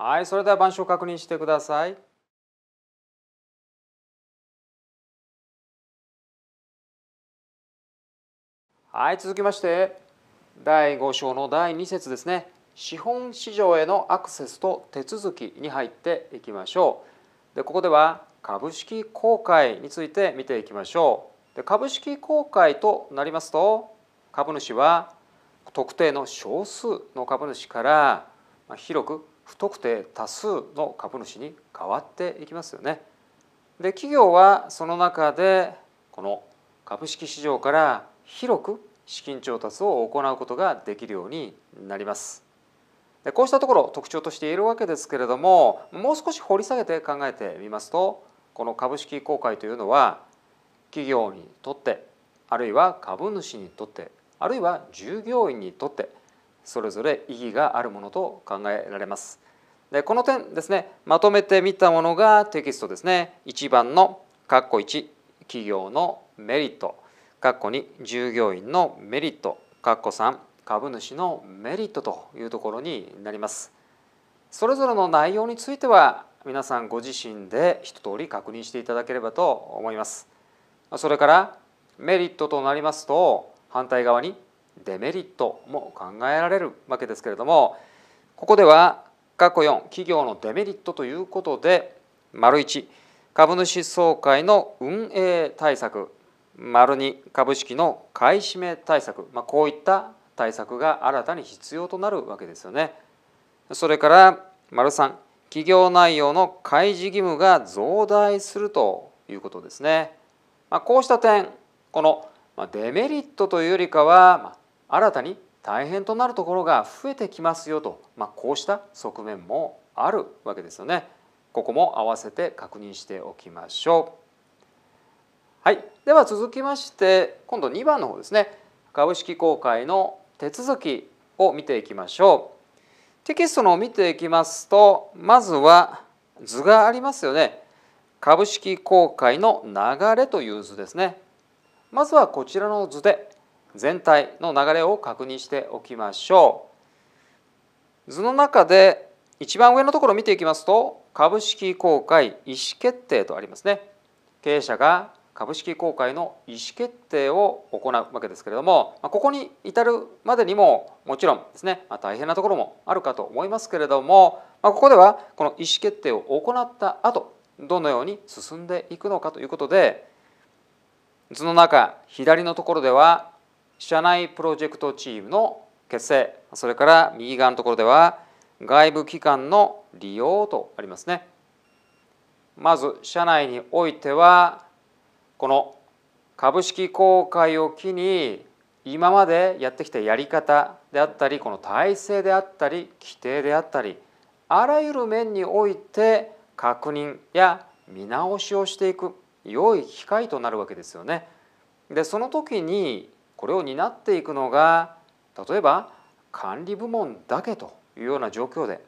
はい、それでは板書を確認してください。はい、続きまして第5章の第2節ですね。資本市場へのアクセスと手続きに入っていきましょう。でここでは株式公開について見ていきましょう。で株式公開となりますと株主は特定の少数の株主から広く不特定多数の株主に変わっていきますよね。で企業はその中でこの株式市場から広く資金調達を行うことができるようになります。でこうしたところ特徴として言えるわけですけれどももう少し掘り下げて考えてみますとこの株式公開というのは企業にとってあるいは株主にとってあるいは従業員にとってそれぞれ意義があるものと考えられます。でこの点ですねまとめてみたものがテキストですね1番の括弧1企業のメリット括弧2従業員のメリット括弧3株主のメリットというところになります。それぞれの内容については皆さんご自身で一通り確認していただければと思います。それからメリットとなりますと反対側にデメリットも考えられるわけですけれどもここでは過去4企業のデメリットということで丸1株主総会の運営対策丸2株式の買い占め対策、まあ、こういった対策が新たに必要となるわけですよね。それから丸3企業内容の開示義務が増大するということですね。まあ、こうした点このデメリットというよりかは新たに大変となるところが増えてきますよと、まあ、こうした側面もあるわけですよね。ここも合わせて確認しておきましょう。はい、では続きまして今度2番の方ですね株式公開の手続きを見ていきましょう。テキストのを見ていきますとまずは図がありますよね。株式公開の流れという図ですね。まずはこちらの図で全体の流れを確認しておきましょう図の中で一番上のところを見ていきますと株式公開意思決定とありますね経営者が株式公開の意思決定を行うわけですけれどもここに至るまでにももちろんですね、ま大変なところもあるかと思いますけれども、まここではこの意思決定を行った後どのように進んでいくのかということで図の中左のところでは社内プロジェクトチームの結成それから右側のところでは外部機関の利用とありますねまず社内においてはこの株式公開を機に今までやってきたやり方であったりこの体制であったり規定であったりあらゆる面において確認や見直しをしていく良い機会となるわけですよね。でその時にこれを担っていくのが例えば管理部門だけというような状況で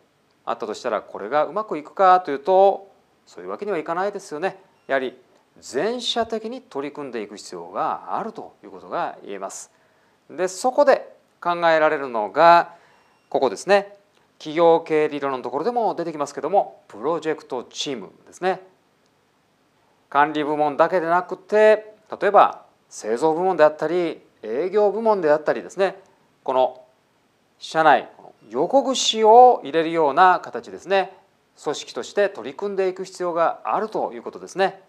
あったとしたらこれがうまくいくかというとそういうわけにはいかないですよね。やはり全社的に取り組んでいく必要があるということが言えます。でそこで考えられるのがここですね企業経営理論のところでも出てきますけどもプロジェクトチームですね管理部門だけでなくて例えば製造部門であったり営業部門であったりですねこの社内予告を入れるような形ですね組織として取り組んでいく必要があるということですね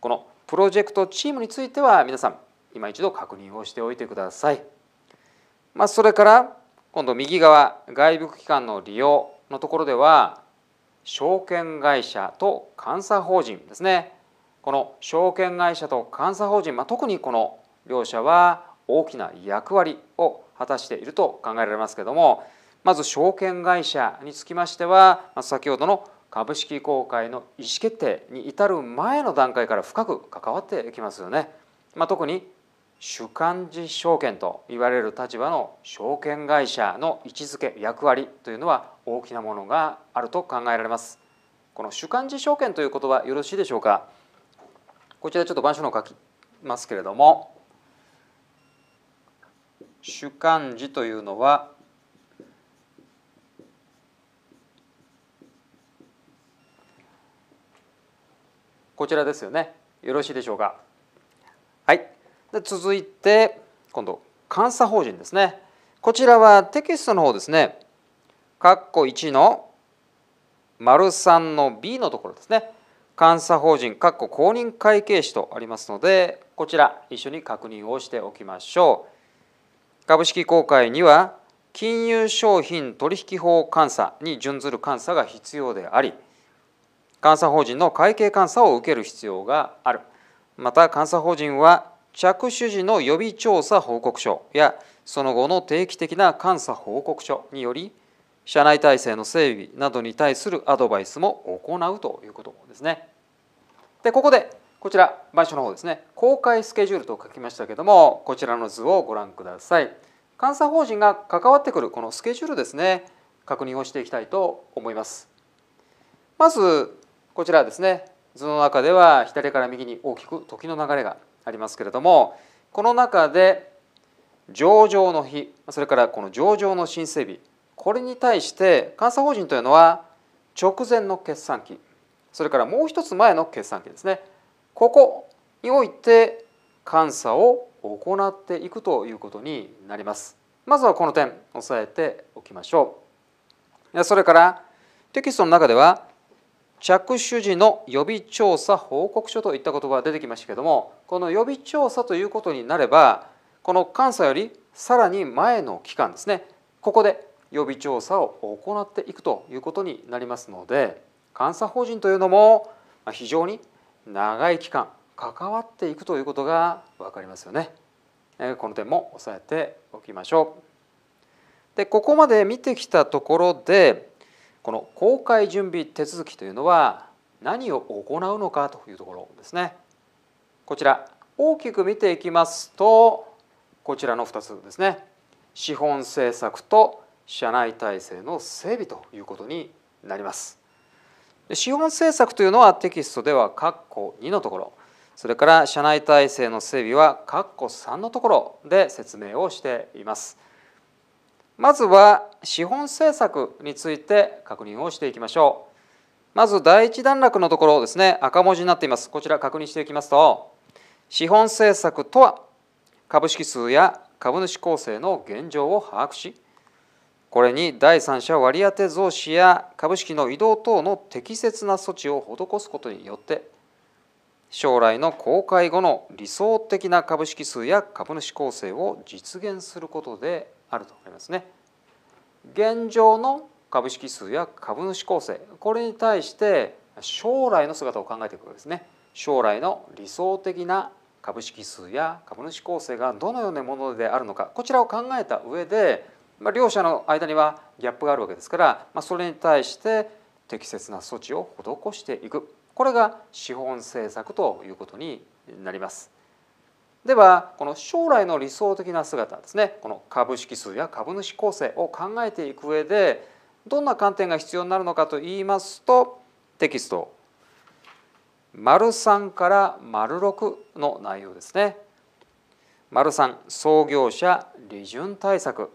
このプロジェクトチームについては皆さん今一度確認をしておいてください、まあ、それから今度右側外部機関の利用のところでは証券会社と監査法人ですねこの証券会社と監査法人、まあ、特にこの両者は大きな役割を果たしていると考えられますけどもまず証券会社につきましては先ほどの株式公開の意思決定に至る前の段階から深く関わってきますよね。まあ、特に主幹事証券と言われる立場の証券会社の位置づけ役割というのは大きなものがあると考えられます。この主幹事証券という言葉よろしいでしょうか。こちらちょっと板書の書きますけれども主観時というのはこちらですよねよろしいでしょうかはいで続いて今度監査法人ですねこちらはテキストの方ですね括弧1の丸3の B のところですね監査法人括弧公認会計士とありますのでこちら一緒に確認をしておきましょう株式公開には金融商品取引法監査に準ずる監査が必要であり監査法人の会計監査を受ける必要があるまた監査法人は着手時の予備調査報告書やその後の定期的な監査報告書により社内体制の整備などに対するアドバイスも行うということですね。でここでこちら、場所の方ですね、公開スケジュールと書きましたけども、こちらの図をご覧ください。監査法人が関わってくるこのスケジュールですね、確認をしていきたいと思います。まず、こちらですね、図の中では左から右に大きく時の流れがありますけれども、この中で上場の日、それからこの上場の申請日、これに対して監査法人というのは直前の決算期、それからもう一つ前の決算期ですね。ここにおいて監査を行っていくということになります。まずはこの点押さえておきましょう。それからテキストの中では着手時の予備調査報告書といった言葉が出てきましたけどもこの予備調査ということになればこの監査よりさらに前の期間ですねここで予備調査を行っていくということになりますので監査法人というのも非常に長い期間関わっていくということが分かりますよね。この点も押さえておきましょう。でここまで見てきたところでこの公開準備手続きというのは何を行うのかというところですね。こちら大きく見ていきますとこちらの2つですね資本政策と社内体制の整備ということになります。で資本政策というのはテキストでは括弧2のところそれから社内体制の整備は括弧3のところで説明をしていますまずは資本政策について確認をしていきましょうまず第一段落のところですね赤文字になっていますこちら確認していきますと資本政策とは株式数や株主構成の現状を把握しこれに第三者割当増資や株式の移動等の適切な措置を施すことによって将来の公開後の理想的な株式数や株主構成を実現することであると思いますね。現状の株式数や株主構成これに対して将来の姿を考えていくわけですね。将来の理想的な株式数や株主構成がどのようなものであるのかこちらを考えた上でまあ、両者の間にはギャップがあるわけですから、まあ、それに対して適切な措置を施していくこれが資本政策ということになります。ではこの将来の理想的な姿ですねこの株式数や株主構成を考えていく上でどんな観点が必要になるのかと言いますとテキスト丸3から丸6の内容ですね。丸3創業者利潤対策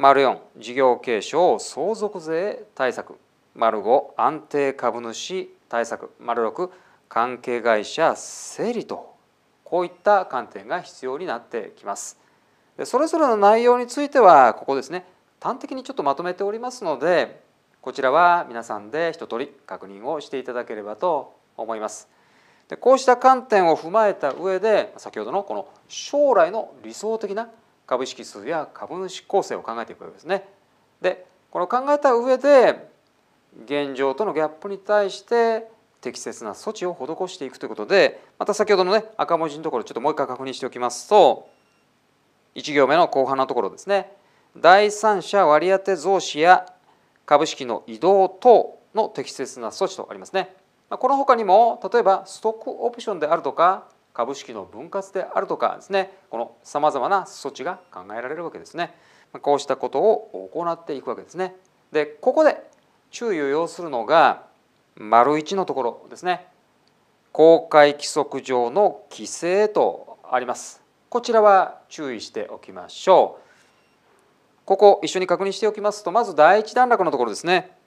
丸4事業継承相続税対策丸5安定株主対策丸6関係会社整理とこういった観点が必要になってきますそれぞれの内容についてはここですね端的にちょっとまとめておりますのでこちらは皆さんで一通り確認をしていただければと思いますでこうした観点を踏まえた上で先ほどのこの将来の理想的な株式数や株主構成を考えていくわけですね。でこの考えた上で現状とのギャップに対して適切な措置を施していくということでまた先ほどのね赤文字のところちょっともう一回確認しておきますと1行目の後半のところですね第三者割当増資や株式の移動等の適切な措置とありますね。この他にも例えばストックオプションであるとか株式の分割であるとかですねこのさまざまな措置が考えられるわけですねこうしたことを行っていくわけですねでここで注意を要するのが丸1のところですね公開規則上の規制とありますこちらは注意しておきましょうここ一緒に確認しておきますとまず第1段落のところですね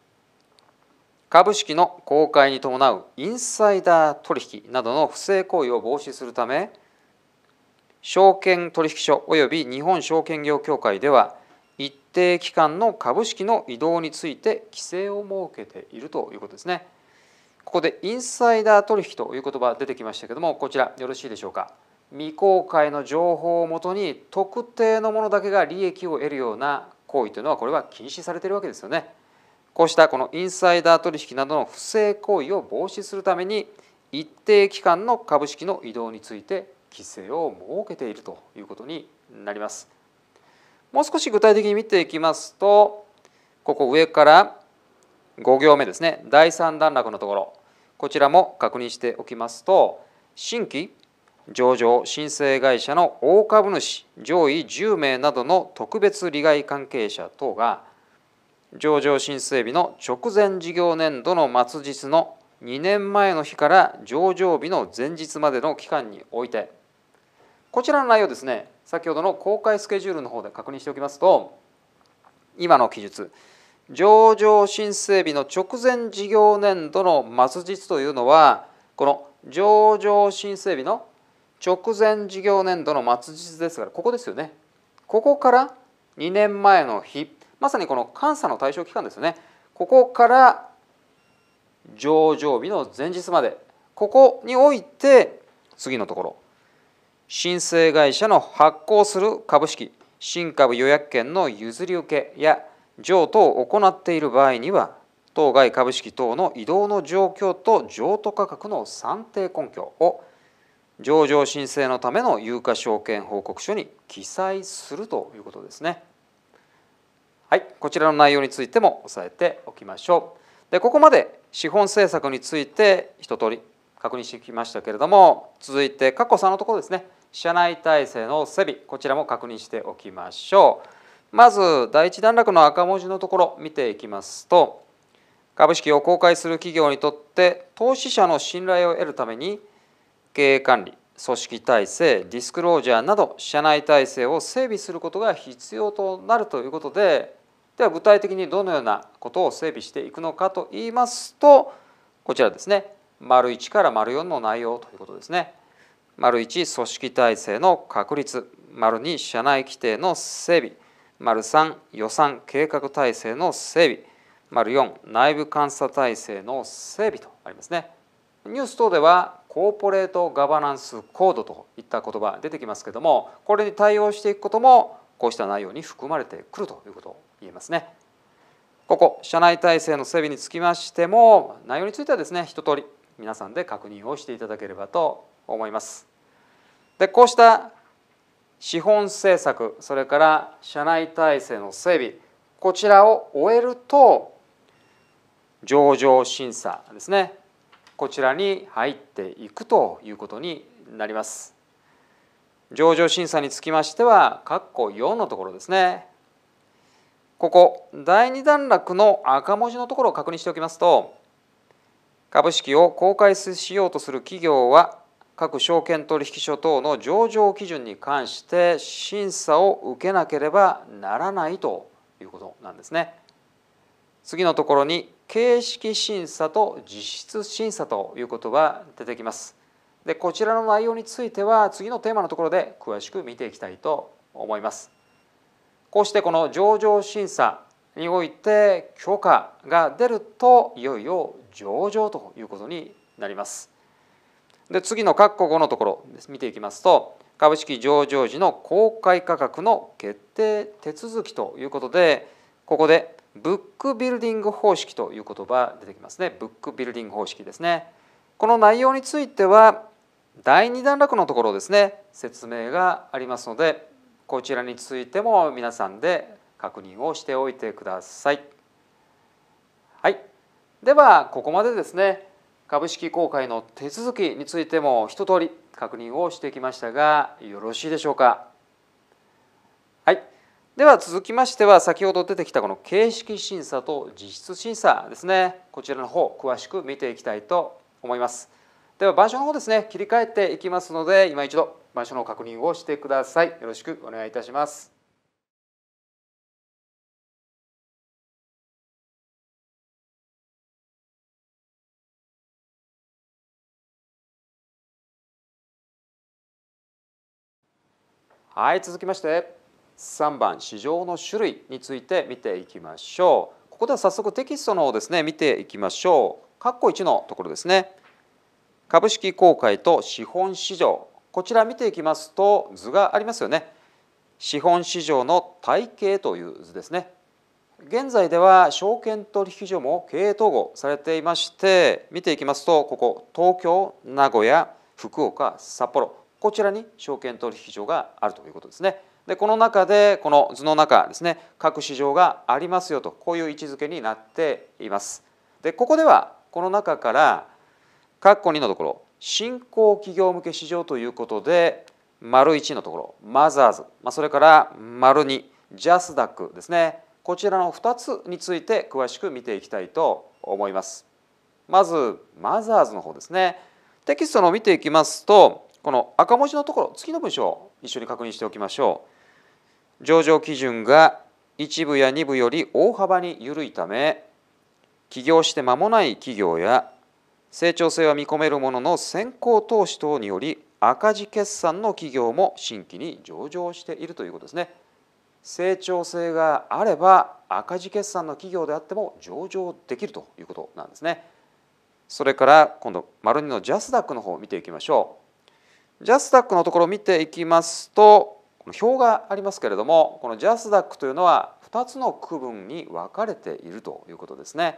株式の公開に伴うインサイダー取引などの不正行為を防止するため証券取引所及び日本証券業協会では一定期間の株式の移動について規制を設けているということですね。ここでインサイダー取引という言葉出てきましたけどもこちらよろしいでしょうか。未公開の情報をもとに特定のものだけが利益を得るような行為というのはこれは禁止されているわけですよね。こうしたこのインサイダー取引などの不正行為を防止するために一定期間の株式の移動について規制を設けているということになります。もう少し具体的に見ていきますとここ上から5行目ですね第3段落のところこちらも確認しておきますと新規上場申請会社の大株主上位10名などの特別利害関係者等が上場申請日の直前事業年度の末日の2年前の日から上場日の前日までの期間においてこちらの内容ですね先ほどの公開スケジュールの方で確認しておきますと今の記述上場申請日の直前事業年度の末日というのはこの上場申請日の直前事業年度の末日ですからここですよねここから2年前の日まさにこの監査の対象期間ですねここから上場日の前日までここにおいて次のところ申請会社の発行する株式新株予約権の譲り受けや譲渡を行っている場合には当該株式等の移動の状況と譲渡価格の算定根拠を上場申請のための有価証券報告書に記載するということですね。はい、こちらの内容についても押さえておきましょう。でここまで資本政策について一通り確認してきましたけれども続いて過去3のところですね社内体制の整備こちらも確認しておきましょうまず第一段落の赤文字のところ見ていきますと株式を公開する企業にとって投資者の信頼を得るために経営管理組織体制ディスクロージャーなど社内体制を整備することが必要となるということででは具体的にどのようなことを整備していくのかといいますとこちらですね丸1から丸4の内容ということですね。丸1組織体制の確立丸2社内規定の整備丸3予算計画体制の整備丸4内部監査体制の整備とありますね。ニュース等ではコーポレートガバナンスコードといった言葉出てきますけどもこれに対応していくこともこうした内容に含まれてくるということ言えますね。ここ社内体制の整備につきましても内容についてはですね一通り皆さんで確認をしていただければと思います。でこうした資本政策それから社内体制の整備こちらを終えると上場審査ですねこちらに入っていくということになります。上場審査につきましては括弧4のところですねここ第2段落の赤文字のところを確認しておきますと株式を公開しようとする企業は各証券取引所等の上場基準に関して審査を受けなければならないということなんですね。次のところに形式審査と実質審査ということが出てきます。でこちらの内容については次のテーマのところで詳しく見ていきたいと思います。こうしてこの上場審査において許可が出るといよいよ上場ということになります。で次の括弧5のところ見ていきますと株式上場時の公開価格の決定手続きということでここでブックビルディング方式という言葉出てきますねブックビルディング方式ですねこの内容については第2段落のところですね説明がありますのでこちらについても皆さんで確認をしておいてください。はい、ではここまでですね株式公開の手続きについても一通り確認をしてきましたがよろしいでしょうか。はい、では続きましては先ほど出てきたこの形式審査と実質審査ですねこちらの方詳しく見ていきたいと思います。では場所の方ですね切り替えていきますので今一度場所の確認をしてくださいよろしくお願いいたしますはい続きまして3番市場の種類について見ていきましょうここでは早速テキストのですね見ていきましょう括弧1のところですね株式公開と資本市場こちら見ていきますと図がありますよね。資本市場の体系という図ですね。現在では証券取引所も経営統合されていまして見ていきますとここ東京名古屋福岡札幌こちらに証券取引所があるということですね。でこの中でこの図の中ですね各市場がありますよとこういう位置づけになっています。でここではこの中から括弧2のところ新興企業向け市場ということで丸1のところマザーズ、まあ、それから丸2ジャスダックですねこちらの2つについて詳しく見ていきたいと思いますまずマザーズの方ですねテキストの見ていきますとこの赤文字のところ次の文章を一緒に確認しておきましょう上場基準が一部や二部より大幅に緩いため起業して間もない企業や成長性は見込めるものの先行投資等により赤字決算の企業も新規に上場しているということですね成長性があれば赤字決算の企業であっても上場できるということなんですねそれから今度丸二のジャスダックの方を見ていきましょうジャスダックのところを見ていきますとこの表がありますけれどもこのジャスダックというのは2つの区分に分かれているということですね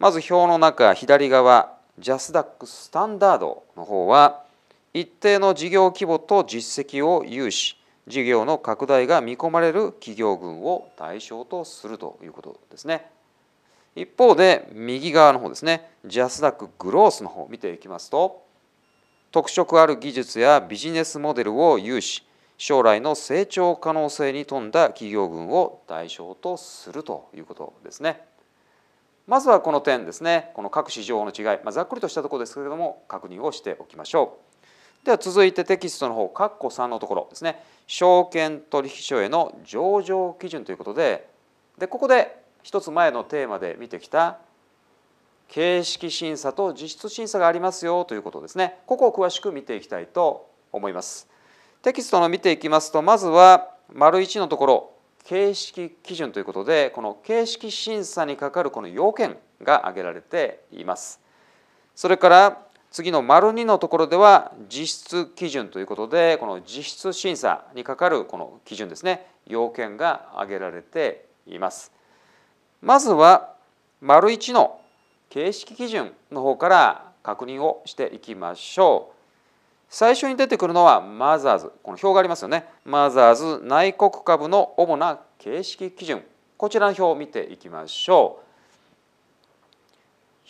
まず表の中左側ジャスダックスタンダードの方は一定の事業規模と実績を有し事業の拡大が見込まれる企業群を対象とするということですね一方で右側の方ですねジャスダックグロースの方見ていきますと特色ある技術やビジネスモデルを有し将来の成長可能性に富んだ企業群を対象とするということですね。まずはこの点ですねこの各市場の違い、まあ、ざっくりとしたところですけれども確認をしておきましょうでは続いてテキストの方括弧3のところですね証券取引所への上場基準ということででここで一つ前のテーマで見てきた形式審査と実質審査がありますよということですねここを詳しく見ていきたいと思いますテキストの見ていきますとまずは丸1のところ形式基準ということでこの形式審査にかかるこの要件が挙げられていますそれから次の丸2のところでは実質基準ということでこの実質審査にかかるこの基準ですね要件が挙げられていますまずは丸1の形式基準の方から確認をしていきましょう最初に出てくるのはマザーズこの表がありますよねマザーズ内国株の主な形式基準こちらの表を見ていきましょ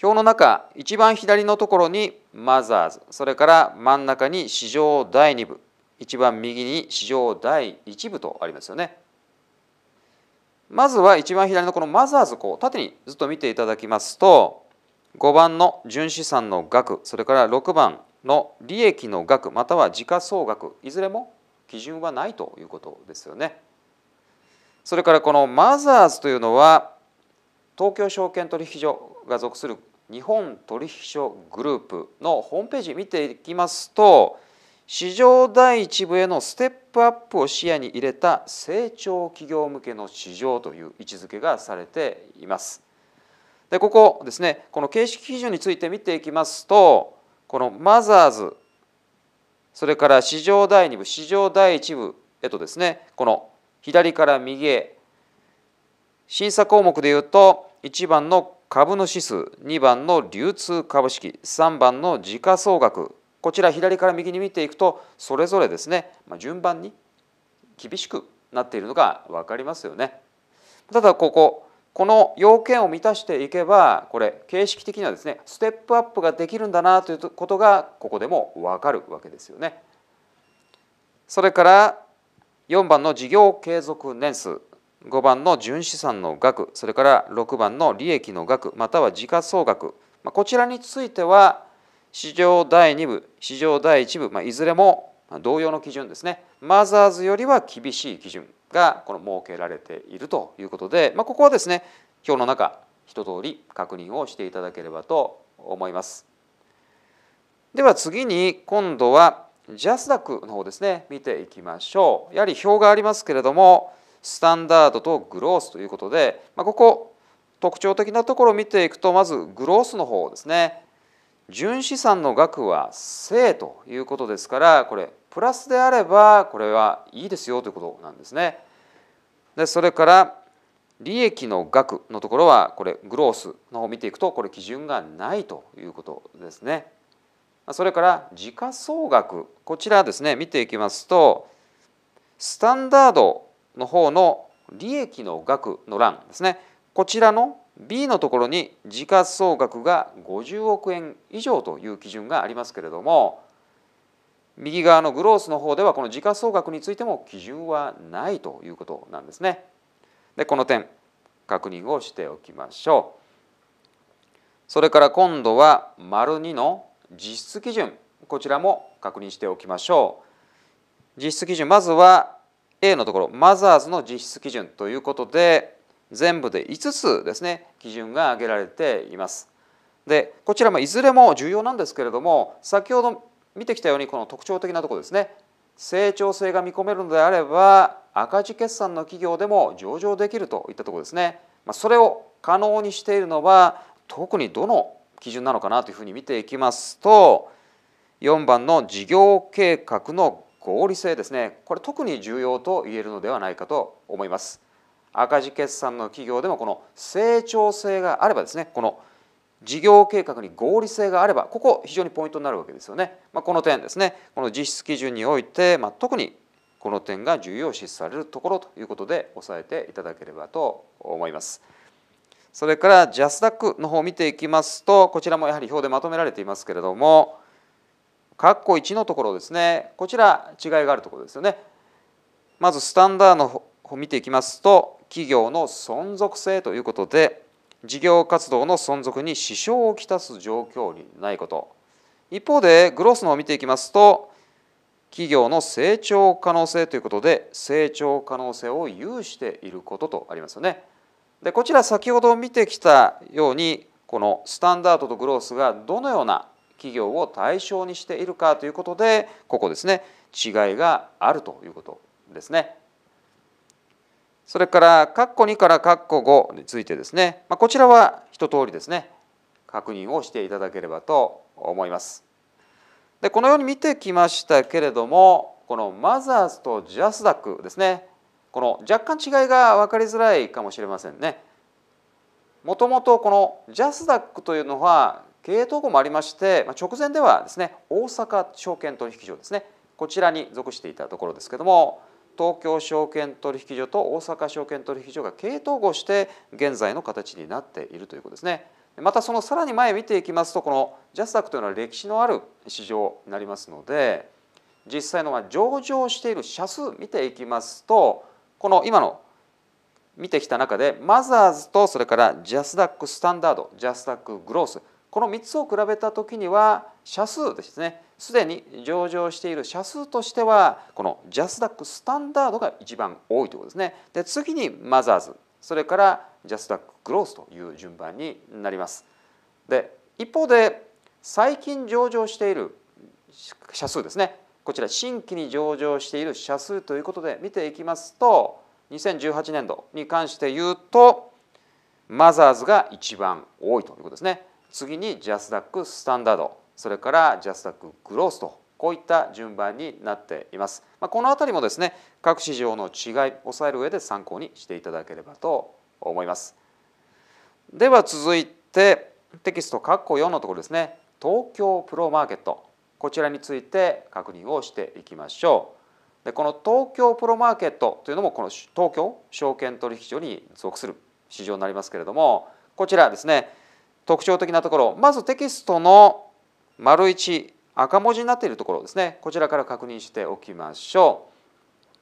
う表の中一番左のところにマザーズそれから真ん中に市場第2部一番右に市場第1部とありますよねまずは一番左のこのマザーズこう縦にずっと見ていただきますと5番の純資産の額それから6番の利益の額または時価総額いずれも基準はないということですよね。それからこのマザーズというのは東京証券取引所が属する日本取引所グループのホームページ見ていきますと市場第1部へのステップアップを視野に入れた成長企業向けの市場という位置づけがされています。でここですねこの形式基準について見ていきますとこのマザーズそれから市場第2部市場第1部へとですねこの左から右へ審査項目でいうと1番の株主数2番の流通株式3番の時価総額こちら左から右に見ていくとそれぞれですね、まあ、順番に厳しくなっているのが分かりますよね。ただこここの要件を満たしていけばこれ形式的にはですねステップアップができるんだなということがここでも分かるわけですよね。それから4番の事業継続年数5番の純資産の額それから6番の利益の額または時価総額こちらについては市場第2部市場第1部、まあ、いずれも同様の基準ですねマザーズよりは厳しい基準がこの設けられているということで、まあ、ここはですね表の中一通り確認をしていただければと思います。では次に今度はジャスダックの方ですね見ていきましょう。やはり表がありますけれどもスタンダードとグロースということで、まあ、ここ特徴的なところを見ていくとまずグロースの方ですね純資産の額は正ということですからこれプラスであればこれはいいですよということなんですね。でそれから利益の額のところはこれグロースの方を見ていくとこれ基準がないということですね。それから時価総額こちらですね見ていきますとスタンダードの方の利益の額の欄ですねこちらの B のところに時価総額が50億円以上という基準がありますけれども右側のグロースの方ではこの時価総額についても基準はないということなんですね。でこの点確認をしておきましょう。それから今度は丸2の実質基準こちらも確認しておきましょう。実質基準まずは A のところマザーズの実質基準ということで全部で5つですね基準が挙げられています。でこちらもいずれも重要なんですけれども先ほど見てきたようにこの特徴的なところですね成長性が見込めるのであれば赤字決算の企業でも上場できるといったところですね、まそれを可能にしているのは特にどの基準なのかなというふうに見ていきますと4番の事業計画の合理性ですねこれ特に重要と言えるのではないかと思います赤字決算の企業でもこの成長性があればですねこの事業計画に合理性があればここ非常にポイントになるわけですよね、まあ、この点ですねこの実質基準において、まあ、特にこの点が重要視されるところということで押さえていただければと思います。それからジャスダックの方を見ていきますとこちらもやはり表でまとめられていますけれども括弧1のところですねこちら違いがあるところですよね。まずスタンダードの方を見ていきますと企業の存続性ということで事業活動の存続に支障をきたす状況にないこと一方でグロスのを見ていきますと企業の成長可能性ということで成長可能性を有していることとありますよね。でこちら先ほど見てきたようにこのスタンダードとグロースがどのような企業を対象にしているかということでここですね違いがあるということですね。それから括弧2から括弧5についてですね、まあ、こちらは一通りですね確認をしていただければと思います。でこのように見てきましたけれどもこのマザーズとジャスダックですねこの若干違いが分かりづらいかもしれませんね。もともとこのジャスダックというのは経営統合もありましてまあ、直前ではですね大阪証券取引所ですねこちらに属していたところですけれども東京証券取引所と大阪証券取引所が系統合して現在の形になっているということですね。またそのさらに前見ていきますとこのジャスダックというのは歴史のある市場になりますので実際の上場している社数見ていきますとこの今の見てきた中でマザーズとそれからジャスダックスタンダードジャスダックグロースこの3つを比べた時には社数ですねすでに上場している社数としてはこのジャスダックスタンダードが一番多いということですね。で次にマザーズそれからジャスダックグロースという順番になります。で一方で最近上場している社数ですねこちら新規に上場している社数ということで見ていきますと2018年度に関して言うとマザーズが一番多いということですね。次にジャスダックスタンダードそれからジャスダックグロースとこういった順番になっています、まあ、この辺りもですね各市場の違い抑える上で参考にしていただければと思いますでは続いてテキスト括弧4のところですね東京プロマーケットこちらについて確認をしていきましょうでこの東京プロマーケットというのもこの東京証券取引所に属する市場になりますけれどもこちらですね特徴的なところまずテキストの丸一赤文字になっているところですねこちらから確認しておきましょう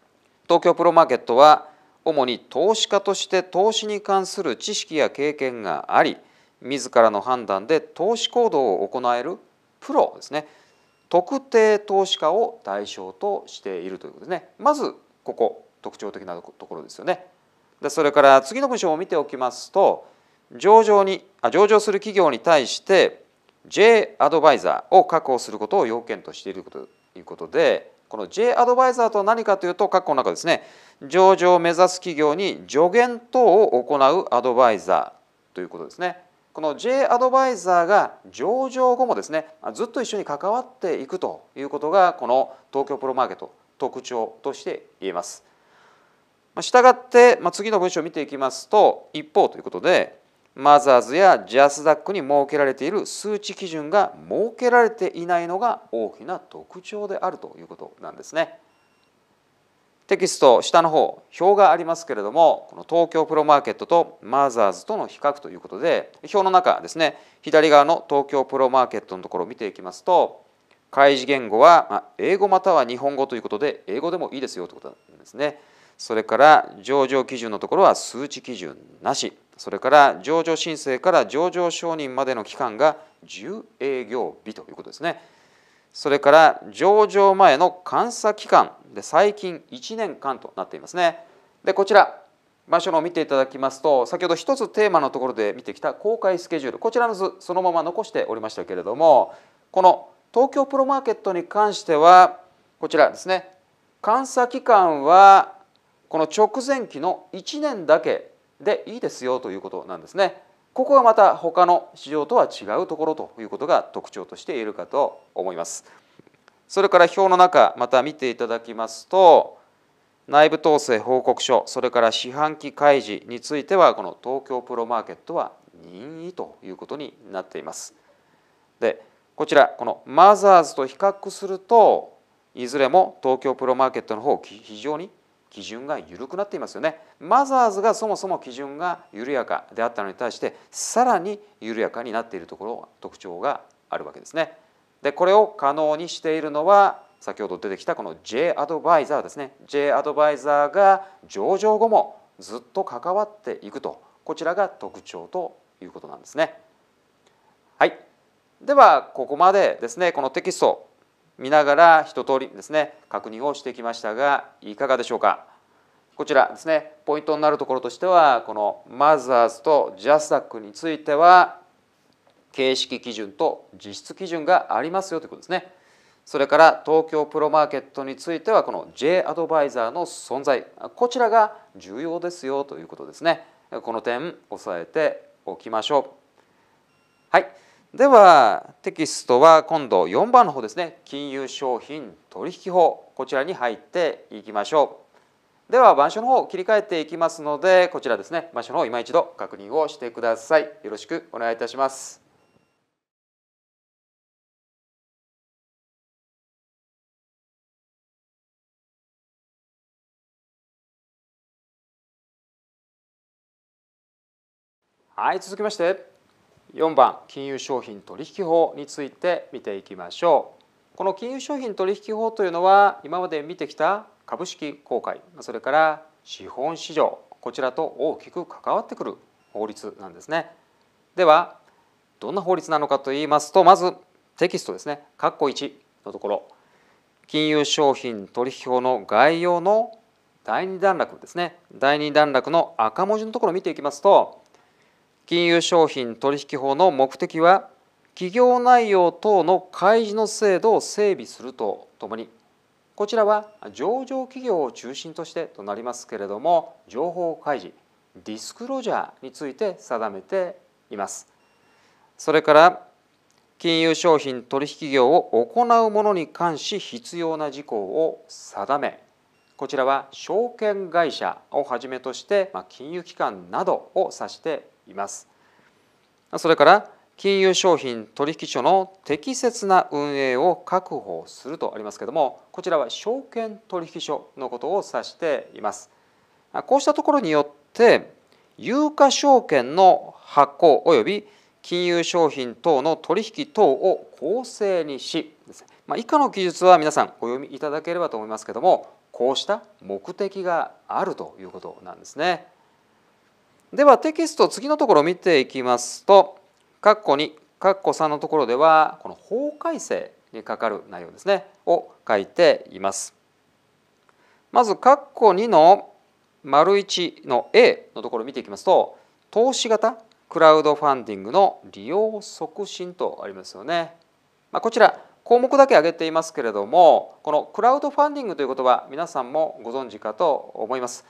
東京プロマーケットは主に投資家として投資に関する知識や経験があり自らの判断で投資行動を行えるプロですね特定投資家を対象としているということですねまずここ特徴的なところですよねでそれから次の文章を見ておきますと上場にあ上場する企業に対して J アドバイザーを確保することを要件としているということでこの J アドバイザーとは何かというと括弧の中ですね上場を目指す企業に助言等を行うアドバイザーということですね。この J アドバイザーが上場後もですねずっと一緒に関わっていくということがこの東京プロマーケット特徴として言えます。したがって、まあ、次の文章を見ていきますと一方ということでマザーズやジャスダックに設けられている数値基準が設けられていないのが大きな特徴であるということなんですね。テキスト下の方表がありますけれどもこの東京プロマーケットとマザーズとの比較ということで表の中ですね左側の東京プロマーケットのところを見ていきますと開示言語は英語または日本語ということで英語でもいいですよということなんですね。それから上場基準のところは数値基準なしそれから上場申請から上場承認までの期間が10営業日ということですね。それから上場前の監査期間で最近1年間となっていますね。でこちら場所のを見ていただきますと先ほど1つテーマのところで見てきた公開スケジュールこちらの図そのまま残しておりましたけれどもこの東京プロマーケットに関してはこちらですね監査期間はこの直前期の1年だけでいいですよということなんですね。ここはまた他の市場とは違うところということが特徴として言えるかと思います。それから表の中また見ていただきますと内部統制報告書それから四半期開示についてはこの東京プロマーケットは任意ということになっています。でこちらこのマザーズと比較するといずれも東京プロマーケットの方非常に基準が緩くなっていますよねマザーズがそもそも基準が緩やかであったのに対してさらに緩やかになっているところ特徴があるわけですねでこれを可能にしているのは先ほど出てきたこの J アドバイザーですね J アドバイザーが上場後もずっと関わっていくとこちらが特徴ということなんですねはいではここまでですねこのテキスト見ながら一通りですね確認をしてきましたがいかがでしょうかこちらですねポイントになるところとしてはこのマザーズとジャスダックについては形式基準と実質基準がありますよということですねそれから東京プロマーケットについてはこの J アドバイザーの存在こちらが重要ですよということですねこの点押さえておきましょうはいではテキストは今度4番の方ですね金融商品取引法こちらに入っていきましょうでは板書の方を切り替えていきますのでこちらですね板書の方今一度確認をしてくださいよろしくお願いいたしますはい続きまして4番金融商品取引法について見ていきましょうこの金融商品取引法というのは今まで見てきた株式公開それから資本市場こちらと大きく関わってくる法律なんですねではどんな法律なのかと言いますとまずテキストですね括弧1のところ金融商品取引法の概要の第2段落ですね第2段落の赤文字のところを見ていきますと金融商品取引法の目的は企業内容等の開示の制度を整備するとともにこちらは上場企業を中心としてとなりますけれども情報開示ディスクロジャーについて定めていますそれから金融商品取引業を行うものに関し必要な事項を定めこちらは証券会社をはじめとして金融機関などを指しています。それから金融商品取引所の適切な運営を確保するとありますけれどもこちらは証券取引所のことを指しています。こうしたところによって有価証券の発行及び金融商品等の取引等を公正にし、まあ、以下の記述は皆さんお読みいただければと思いますけどもこうした目的があるということなんですね。ではテキスト次のところを見ていきますと括弧2括弧3のところではこの法改正にかかる内容ですねを書いています。まず括弧2の丸1の A のところを見ていきますと投資型クラウドファンディングの利用促進とありますよね。まあ、こちら項目だけ挙げていますけれどもこのクラウドファンディングという言葉皆さんもご存知かと思います。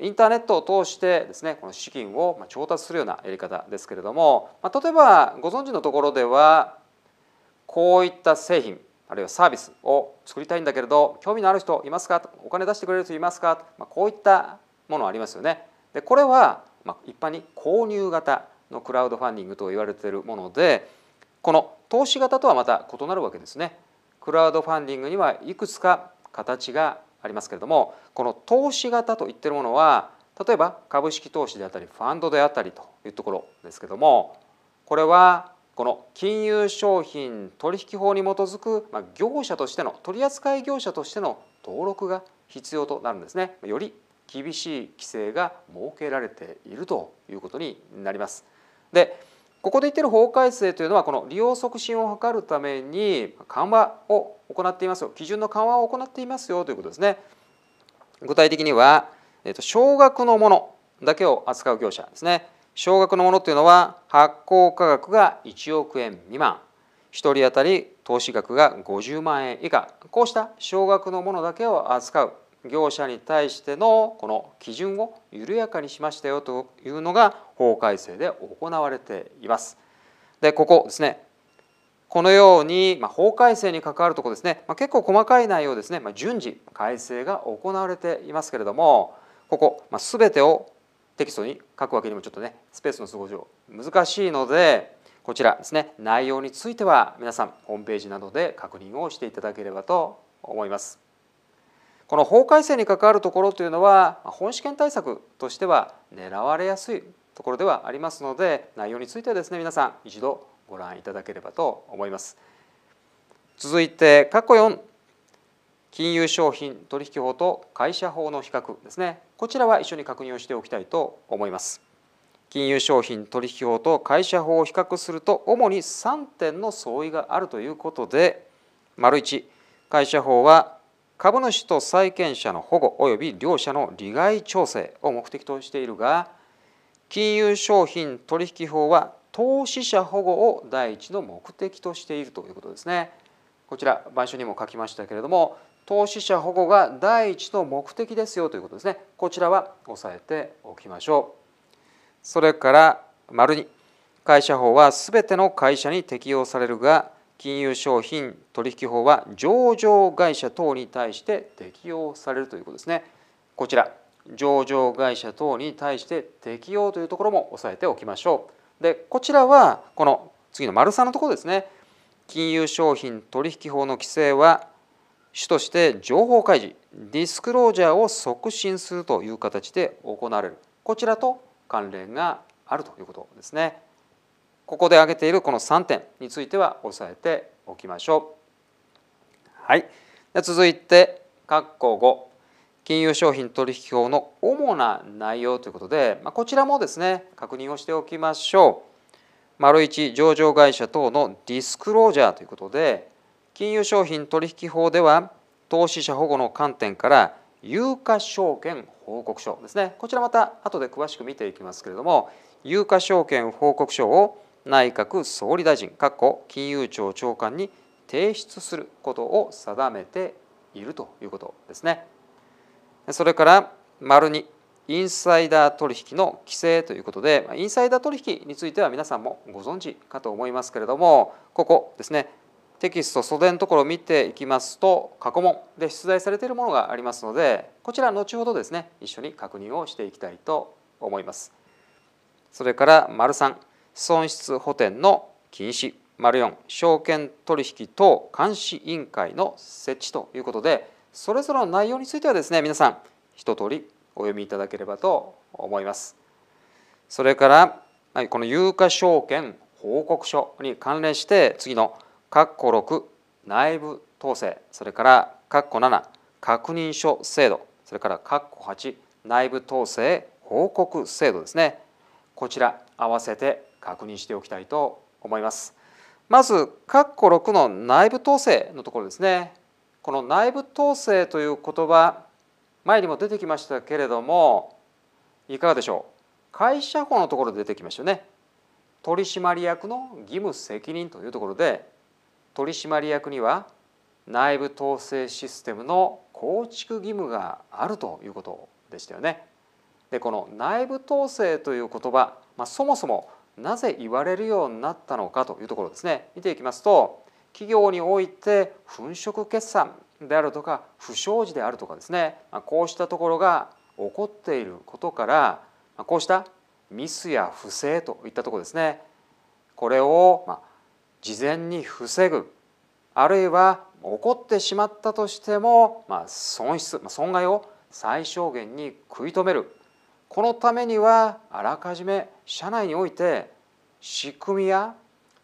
インターネットを通してですねこの資金を調達するようなやり方ですけれども、ま例えばご存知のところではこういった製品あるいはサービスを作りたいんだけれど興味のある人いますかお金出してくれる人いますか、まこういったものありますよね。でこれはま一般に購入型のクラウドファンディングと言われているものでこの投資型とはまた異なるわけですね。クラウドファンディングにはいくつか形がありますけれどもこの投資型といってるものは例えば株式投資であったりファンドであったりというところですけどもこれはこの金融商品取引法に基づく業者としての取扱業者としての登録が必要となるんですね。より厳しい規制が設けられているということになります。でここで言ってる法改正というのはこの利用促進を図るために緩和を行っていますよ基準の緩和を行っていますよということですね。具体的には、えと少額のものだけを扱う業者ですね。少額のものというのは発行価格が1億円未満1人当たり投資額が50万円以下こうした少額のものだけを扱う業者に対してのこの基準を緩やかにしましたよというのが法改正で行われています。でここですねこのように、まあ、法改正に関わるところですね、まあ、結構細かい内容ですね、まあ、順次改正が行われていますけれどもここ、まあ、全てをテキストに書くわけにもちょっとねスペースの都合上難しいのでこちらですね内容については皆さんホームページなどで確認をしていただければと思います。この法改正に関わるところというのは本試験対策としては狙われやすいところではありますので内容についてはですね皆さん一度ご覧いただければと思います。続いて括弧4金融商品取引法と会社法の比較ですねこちらは一緒に確認をしておきたいと思います。金融商品取引法と会社法を比較すると主に3点の相違があるということで丸1会社法は株主と債権者の保護及び両者の利害調整を目的としているが金融商品取引法は投資者保護を第一の目的としているということですね。こちら板書にも書きましたけれども投資者保護が第一の目的ですよということですね。こちらは押さえておきましょう。それから丸に会社法は全ての会社に適用されるが金融商品取引法は上場会社等に対して適用されるということですね。こちら上場会社等に対して適用というところも押さえておきましょう。でこちらはこの次の丸3のところですね。金融商品取引法の規制は主として情報開示ディスクロージャーを促進するという形で行われるこちらと関連があるということですね。ここで挙げているこの3点については押さえておきましょう。はい、続いて括弧5金融商品取引法の主な内容ということで、まあ、こちらもですね確認をしておきましょう。丸1上場会社等のディスクロージャーということで金融商品取引法では投資者保護の観点から有価証券報告書ですねこちらまた後で詳しく見ていきますけれども有価証券報告書を内閣総理大臣かっこ金融庁長官に提出することを定めているということですね。それから丸2インサイダー取引の規制ということでインサイダー取引については皆さんもご存知かと思いますけれどもここですねテキスト袖のところを見ていきますと過去問で出題されているものがありますのでこちら後ほどですね一緒に確認をしていきたいと思います。それから丸3損失補填の禁止丸4証券取引等監視委員会の設置ということでそれぞれの内容についてはですね皆さん一通りお読みいただければと思います。それからこの有価証券報告書に関連して次の括弧6内部統制それから括弧7確認書制度それから括弧8内部統制報告制度ですねこちら合わせて確認しておきたいと思います。まず括弧6の内部統制のところですね。この内部統制という言葉前にも出てきましたけれどもいかがでしょう会社法のところで出てきましたよね。取締役の義務責任というところで取締役には内部統制システムの構築義務があるということでしたよね。でこの内部統制という言葉、まあ、そもそもなぜ言われるようになったのかというところですね見ていきますと企業において粉飾決算であるとか不祥事であるとかですねこうしたところが起こっていることからこうしたミスや不正といったところですねこれをま事前に防ぐあるいは起こってしまったとしても、ま損失損害を最小限に食い止めるこのためにはあらかじめ社内において仕組みや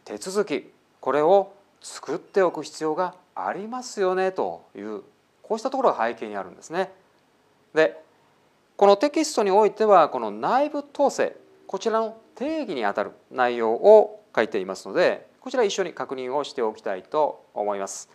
手続きこれを作っておく必要がありますよねというこうしたところが背景にあるんですね。でこのテキストにおいてはこの内部統制こちらの定義にあたる内容を書いていますのでこちら一緒に確認をしておきたいと思います。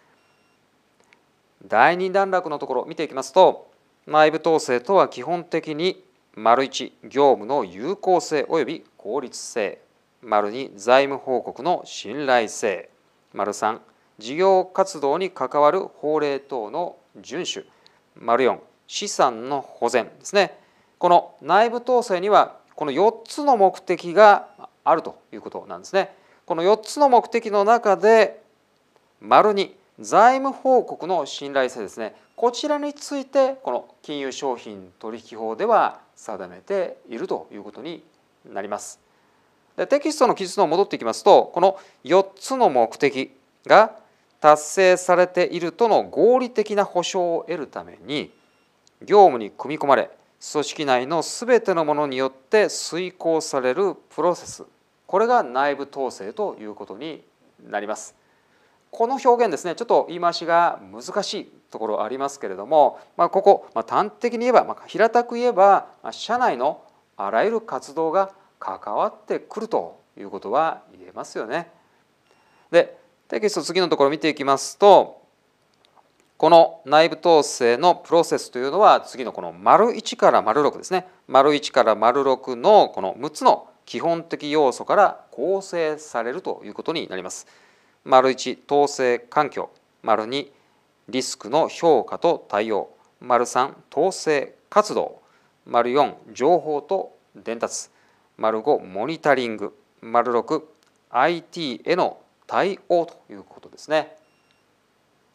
第2段落のところ見ていきますと内部統制とは基本的に丸一、業務の有効性及び効率性丸二、財務報告の信頼性丸三、事業活動に関わる法令等の遵守丸四、資産の保全ですねこの内部統制にはこの四つの目的があるということなんですね。この四つの目的の中で丸二、財務報告の信頼性ですねこちらについてこの金融商品取引法では定めているということになります。でテキストの記述の戻っていきますとこの4つの目的が達成されているとの合理的な保証を得るために業務に組み込まれ組織内の全てのものによって遂行されるプロセスこれが内部統制ということになります。この表現ですねちょっと言い回しが難しいところありますけれども、まあ、ここ、まあ、端的に言えば、まあ、平たく言えば、社内のあらゆる活動が関わってくるということは言えますよね。でテキスト次のところ見ていきますとこの内部統制のプロセスというのは次のこの丸1から丸6ですね丸1から丸6のこの6つの基本的要素から構成されるということになります。丸1統制環境丸2リスクの評価と対応丸3統制活動丸4情報と伝達丸5モニタリング丸6 IT への対応ということですね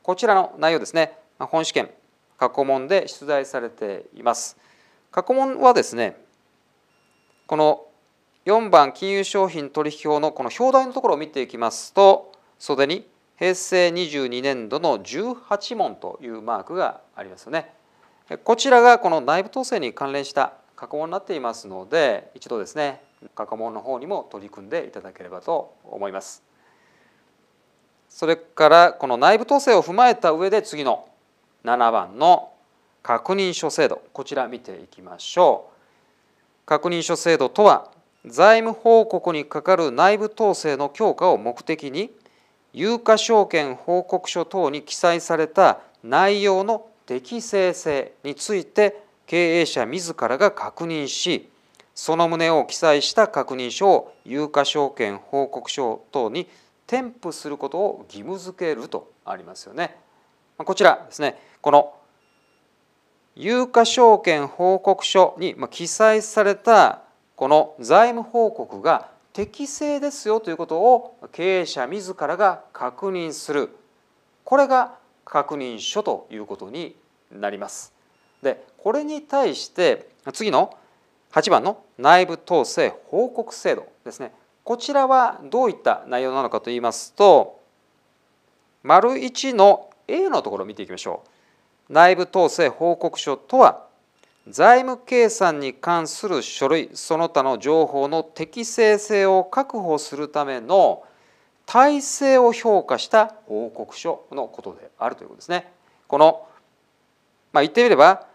こちらの内容ですね本試験過去問で出題されています過去問はですねこの4番金融商品取引法のこの表題のところを見ていきますと袖に平成22年度の18問というマークがありますよね。こちらがこの内部統制に関連した過去問になっていますので一度ですね過去問の方にも取り組んでいただければと思います。それからこの内部統制を踏まえた上で次の7番の確認書制度こちら見ていきましょう。確認書制度とは財務報告にかかる内部統制の強化を目的に有価証券報告書等に記載された内容の適正性について経営者自らが確認しその旨を記載した確認書を有価証券報告書等に添付することを義務付けるとありますよね。こちらですねこの有価証券報告書に記載されたこの財務報告が適正ですよということを経営者自らが確認するこれが確認書ということになります。でこれに対して次の8番の内部統制報告制度ですねこちらはどういった内容なのかと言いますと丸1の A のところを見ていきましょう。内部統制報告書とは財務計算に関する書類その他の情報の適正性を確保するための体制を評価した報告書のことであるということですね。この、まあ、言ってみれば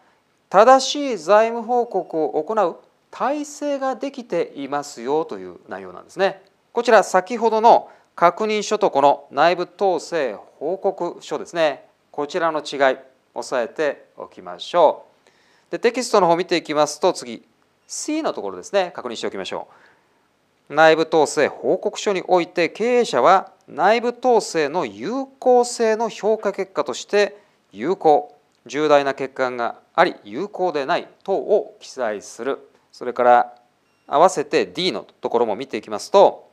正しい財務報告を行う体制ができていますよという内容なんですね。こちら先ほどの確認書とこの内部統制報告書ですねこちらの違い押さえておきましょう。でテキストの方見ていきますと次 C のところですね確認しておきましょう内部統制報告書において経営者は内部統制の有効性の評価結果として有効重大な欠陥があり有効でない等を記載するそれから合わせて D のところも見ていきますと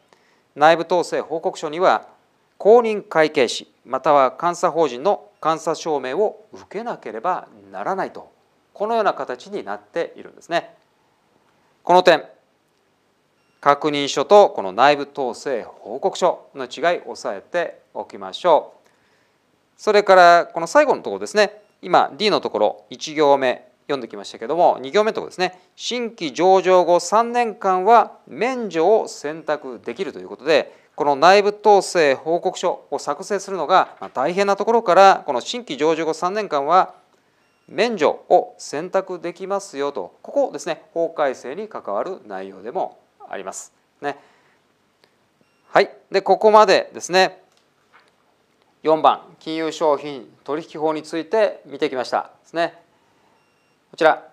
内部統制報告書には公認会計士または監査法人の監査証明を受けなければならないとこのような形になっているんですね。この点確認書とこの内部統制報告書の違いを押さえておきましょう。それからこの最後のところですね今 D のところ1行目読んできましたけども2行目のところですね新規上場後3年間は免除を選択できるということでこの内部統制報告書を作成するのが大変なところからこの新規上場後3年間は免除を選択できますよとここですね法改正に関わる内容でもあります。ね、はいでここまでですね4番金融商品取引法について見てきましたですね。こちら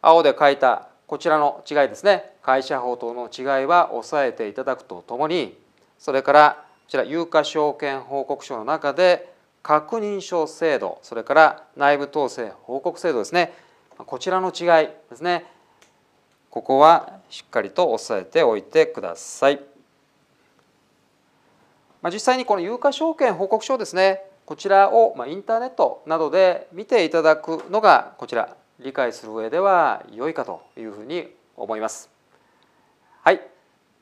青で書いたこちらの違いですね会社法との違いは押さえていただくとともにそれからこちら有価証券報告書の中で確認書制度それから内部統制報告制度ですねこちらの違いですねここはしっかりと押さえておいてください、まあ、実際にこの有価証券報告書ですねこちらをインターネットなどで見ていただくのがこちら理解する上では良いかというふうに思います。はい、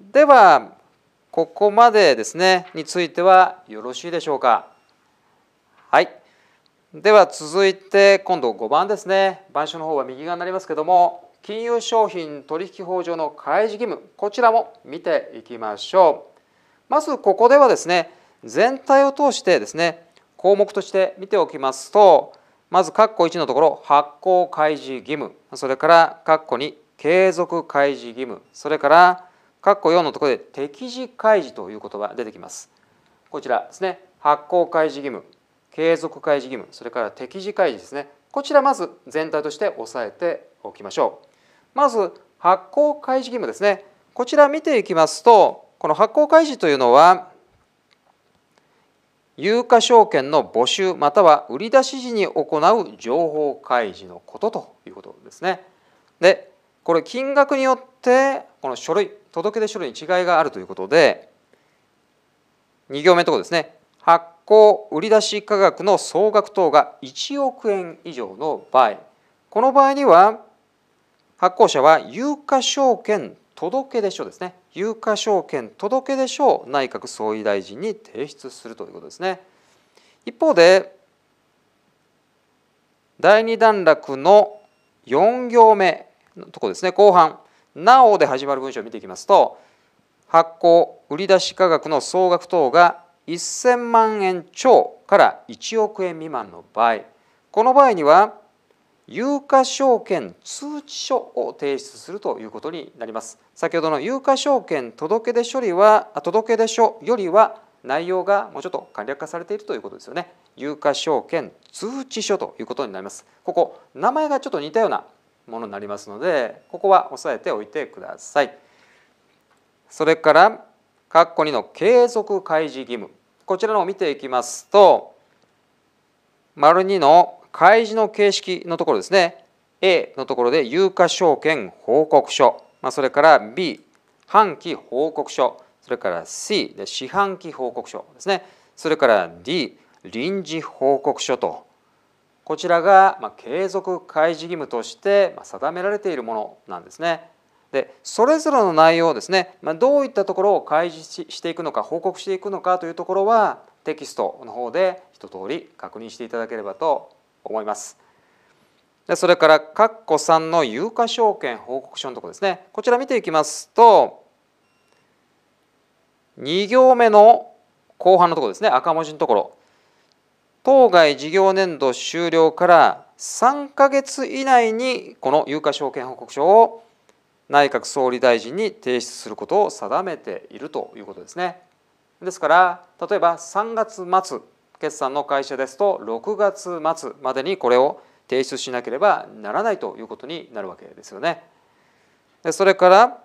ではここまでですねについてはよろしいでしょうか。はい。では続いて今度5番ですね。板書の方は右側になりますけども、金融商品取引法上の開示義務、こちらも見ていきましょう。まずここではですね、全体を通してですね、項目として見ておきますと、まず括弧1のところ発行開示義務それから括弧2継続開示義務それから括弧4のところで適時開示という言葉が出てきますこちらですね発行開示義務継続開示義務それから適時開示ですねこちらまず全体として押さえておきましょうまず発行開示義務ですねこちら見ていきますとこの発行開示というのは有価証券の募集または売り出し時に行う情報開示のことということですね。でこれ金額によってこの書類届出書類に違いがあるということで2行目のところですね発行売出価格の総額等が1億円以上の場合この場合には発行者は有価証券届出書ですね有価証券届出書を内閣総理大臣に提出するということですね一方で第2段落の4行目のとこですね後半「なお」で始まる文章を見ていきますと発行売出価格の総額等が1000万円超から1億円未満の場合この場合には有価証券通知書を提出するということになります先ほどの有価証券届出処理は届出書よりは内容がもうちょっと簡略化されているということですよね有価証券通知書ということになりますここ名前がちょっと似たようなものになりますのでここは押さえておいてくださいそれから括弧2の継続開示義務こちらのを見ていきますと、丸2の開示の形式のところですね。A のところで有価証券報告書、まあ、それから B、半期報告書、それから C で四半期報告書ですね。それから D、臨時報告書と。こちらが継続開示義務として定められているものなんですね。でそれぞれの内容をですね、まあ、どういったところを開示していくのか報告していくのかというところはテキストの方で一通り確認していただければと思います。でそれから、括弧3の有価証券報告書のところですね。こちら見ていきますと、2行目の後半のところですね、赤文字のところ。当該事業年度終了から3か月以内にこの有価証券報告書を内閣総理大臣に提出することを定めているということですね。ですから例えば3月末決算の会社ですと6月末までにこれを提出しなければならないということになるわけですよね。それから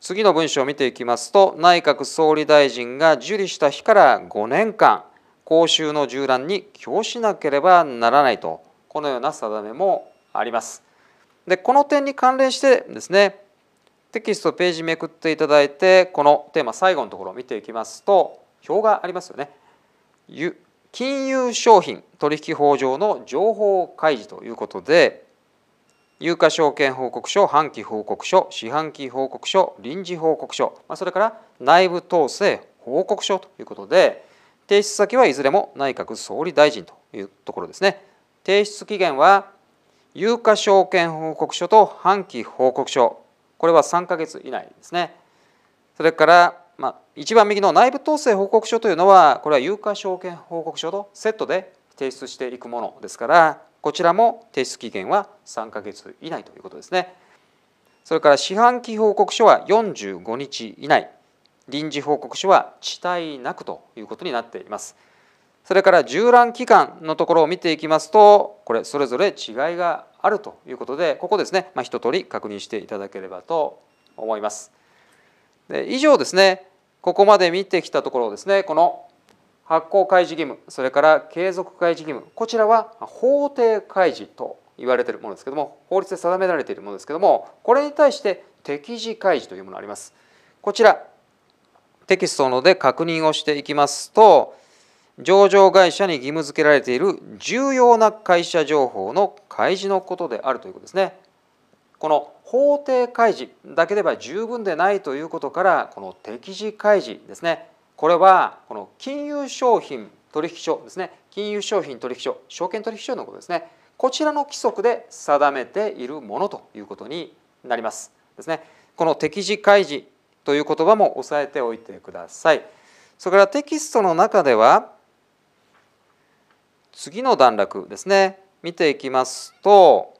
次の文章を見ていきますと内閣総理大臣が受理した日から5年間公衆の縦覧に供しなければならないとこのような定めもあります。でこの点に関連してですねテキストページめくっていただいてこのテーマ最後のところを見ていきますと表がありますよね。金融商品取引法上の情報開示ということで有価証券報告書半期報告書四半期報告書臨時報告書それから内部統制報告書ということで提出先はいずれも内閣総理大臣というところですね。提出期限は有価証券報告書と半期報告書これは3か月以内ですねそれから、まあ、一番右の内部統制報告書というのはこれは有価証券報告書とセットで提出していくものですからこちらも提出期限は3か月以内ということですねそれから四半期報告書は45日以内臨時報告書は遅滞なくということになっています。それから従来期間のところを見ていきますとこれそれぞれ違いがあるということでここですね、まあ、一通り確認していただければと思います。で以上ですねここまで見てきたところですねこの発行開示義務それから継続開示義務こちらは法定開示と言われているものですけども法律で定められているものですけどもこれに対して適時開示というものがあります。こちらテキストので確認をしていきますと上場会社に義務付けられている重要な会社情報の開示のことであるということですね。この法定開示だけでは十分でないということからこの適時開示ですねこれはこの金融商品取引所ですね金融商品取引所証券取引所のことですねこちらの規則で定めているものということになりますですねこの適時開示という言葉も押さえておいてくださいそれからテキストの中では次の段落ですね見ていきますと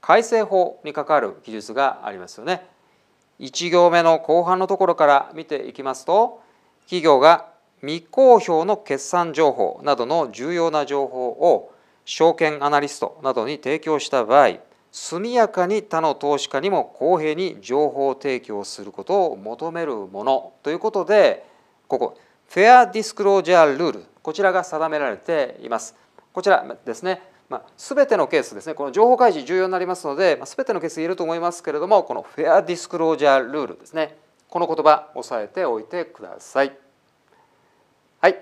改正法に関わる記述がありますよね。1行目の後半のところから見ていきますと企業が未公表の決算情報などの重要な情報を証券アナリストなどに提供した場合速やかに他の投資家にも公平に情報提供することを求めるものということでここフェアディスクロージャールールこちらが定められています。こちらですね、まあ、全てのケースですねこの情報開示重要になりますので、まあ、全てのケース言えると思いますけれどもこのフェアディスクロージャールールですねこの言葉押さえておいてください。はい、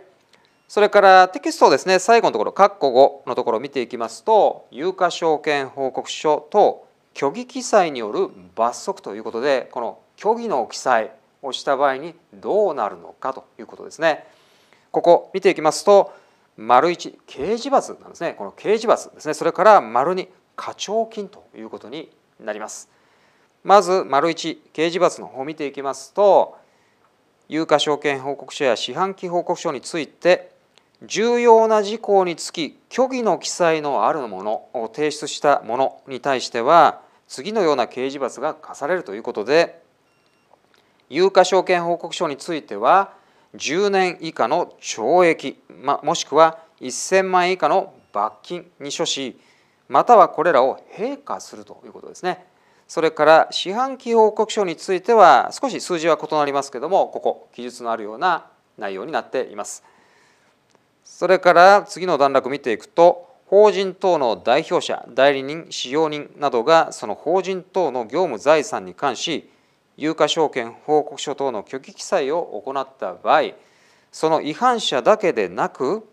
それからテキストをですね最後のところ括弧5のところを見ていきますと有価証券報告書等虚偽記載による罰則ということでこの虚偽の記載をした場合にどうなるのかということですね。ここ見ていきますと丸一刑事罰なんですねこの刑事罰ですねそれから丸二課徴金ということになりますまず丸1刑事罰の方を見ていきますと有価証券報告書や四半期報告書について重要な事項につき虚偽の記載のあるものを提出したものに対しては次のような刑事罰が課されるということで有価証券報告書については10年以下の懲役、ま、もしくは1000万円以下の罰金に処しまたはこれらを陛下するということですね。それから四半期報告書については少し数字は異なりますけどもここ記述のあるような内容になっています。それから次の段落見ていくと法人等の代表者代理人使用人などがその法人等の業務財産に関し有価証券報告書等の虚偽記載を行った場合その違反者だけでなく